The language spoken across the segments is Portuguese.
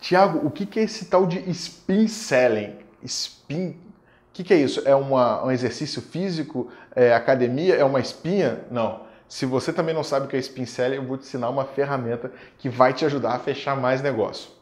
Tiago, o que é esse tal de spin selling? Spin. O que é isso? É uma, um exercício físico? É academia? É uma espinha? Não. Se você também não sabe o que é spin selling, eu vou te ensinar uma ferramenta que vai te ajudar a fechar mais negócio.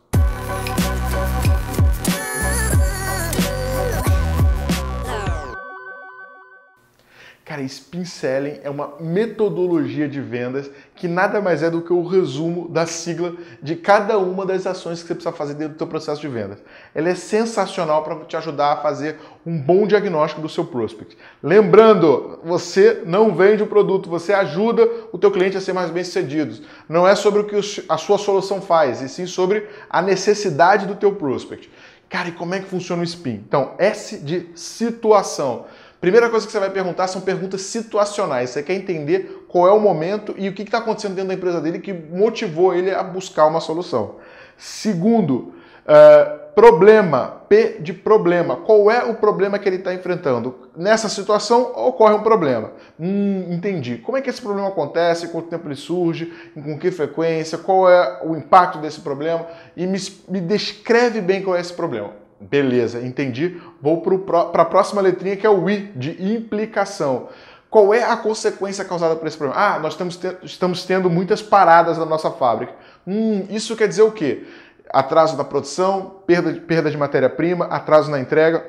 Cara, Spin Selling é uma metodologia de vendas que nada mais é do que o resumo da sigla de cada uma das ações que você precisa fazer dentro do seu processo de vendas. Ela é sensacional para te ajudar a fazer um bom diagnóstico do seu prospect. Lembrando, você não vende o produto, você ajuda o teu cliente a ser mais bem-sucedido. Não é sobre o que a sua solução faz, e sim sobre a necessidade do teu prospect. Cara, e como é que funciona o SPIN? Então, S de situação. Primeira coisa que você vai perguntar são perguntas situacionais. Você quer entender qual é o momento e o que está acontecendo dentro da empresa dele que motivou ele a buscar uma solução. Segundo, uh, problema, P de problema. Qual é o problema que ele está enfrentando? Nessa situação ocorre um problema. Hum, entendi. Como é que esse problema acontece? Quanto tempo ele surge? Com que frequência? Qual é o impacto desse problema? E me, me descreve bem qual é esse problema. Beleza, entendi. Vou para a próxima letrinha que é o I, de implicação. Qual é a consequência causada por esse problema? Ah, nós te estamos tendo muitas paradas na nossa fábrica. Hum, isso quer dizer o quê? Atraso na produção, perda de, perda de matéria-prima, atraso na entrega.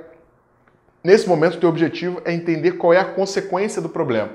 Nesse momento, o teu objetivo é entender qual é a consequência do problema.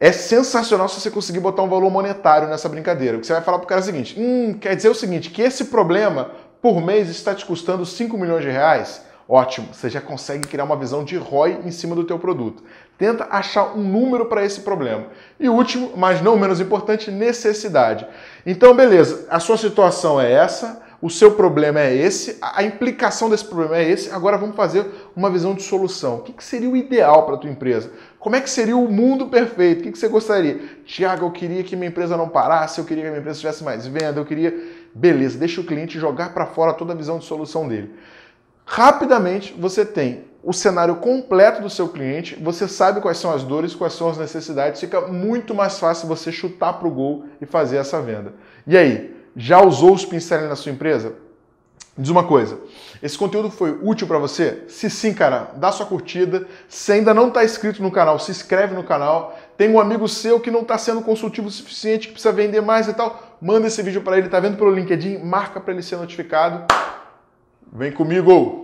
É sensacional se você conseguir botar um valor monetário nessa brincadeira. O que você vai falar para o cara é o seguinte: hum, quer dizer o seguinte, que esse problema por mês está te custando 5 milhões de reais? Ótimo, você já consegue criar uma visão de ROI em cima do teu produto. Tenta achar um número para esse problema. E último, mas não menos importante, necessidade. Então, beleza, a sua situação é essa, o seu problema é esse, a implicação desse problema é esse. Agora vamos fazer uma visão de solução. O que, seria o ideal para a tua empresa? Como é que seria o mundo perfeito? O que, você gostaria? Tiago, eu queria que minha empresa não parasse, eu queria que minha empresa tivesse mais venda, eu queria Beleza, deixa o cliente jogar para fora toda a visão de solução dele. Rapidamente você tem o cenário completo do seu cliente, você sabe quais são as dores, quais são as necessidades, fica muito mais fácil você chutar para o gol e fazer essa venda. E aí, já usou os pincéis na sua empresa? Diz uma coisa, esse conteúdo foi útil para você? Se sim, cara, dá sua curtida. Se ainda não está inscrito no canal, se inscreve no canal. Tem um amigo seu que não está sendo consultivo o suficiente, que precisa vender mais e tal. Manda esse vídeo para ele, tá vendo pelo LinkedIn? Marca para ele ser notificado. Vem comigo!